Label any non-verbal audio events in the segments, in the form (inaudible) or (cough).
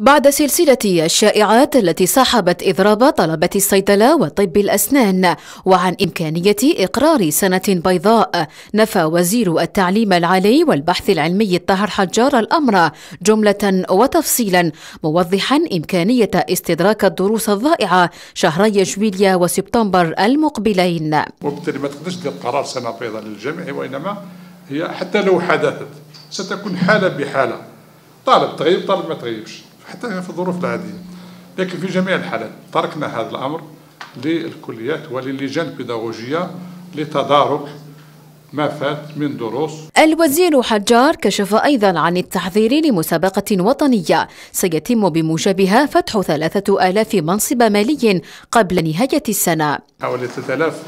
بعد سلسلة الشائعات التي صاحبت إضراب طلبة الصيدلة وطب الأسنان وعن إمكانية إقرار سنة بيضاء نفى وزير التعليم العالي والبحث العلمي الطاهر حجار الأمر جملة وتفصيلا موضحا إمكانية استدراك الدروس الضائعة شهري جويليا وسبتمبر المقبلين وبالتالي ما تقدرش قرار سنة بيضاء للجميع وإنما هي حتى لو حدثت ستكون حالة بحالة طالب تغيب طالب ما تغيبش حتى في الظروف العادية لكن في جميع الحالات تركنا هذا الأمر للكليات وللجان البيداغوجية لتدارك ما فات من دروس الوزير حجار كشف أيضا عن التحضير لمسابقة وطنية سيتم بموجبها فتح ثلاثة آلاف منصب مالي قبل نهاية السنة حوالي 3000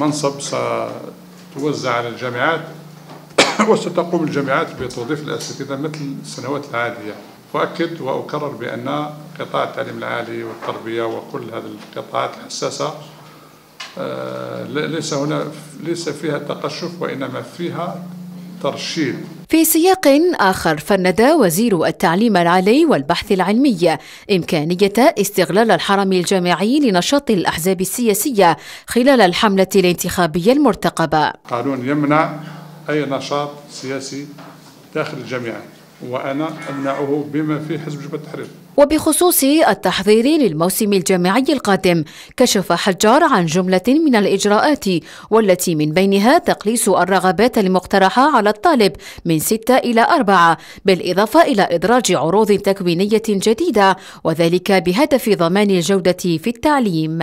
منصب ستوزع على الجامعات (coughs) وستقوم الجامعات بتوظيف الأساتذة مثل السنوات العادية أؤكد وأكرر بأن قطاع التعليم العالي والتربية وكل هذه القطاعات الحساسة آه، ليس هنا ليس فيها تقشف وإنما فيها ترشيد في سياق آخر فند وزير التعليم العالي والبحث العلمي إمكانية استغلال الحرم الجامعي لنشاط الأحزاب السياسية خلال الحملة الانتخابية المرتقبة قانون يمنع أي نشاط سياسي داخل الجامعات وأنا أمنعه بما في حزب جبهة التحرير وبخصوص التحضير للموسم الجامعي القادم كشف حجار عن جملة من الإجراءات والتي من بينها تقليص الرغبات المقترحة على الطالب من ستة إلى أربعة بالإضافة إلى إدراج عروض تكوينية جديدة وذلك بهدف ضمان الجودة في التعليم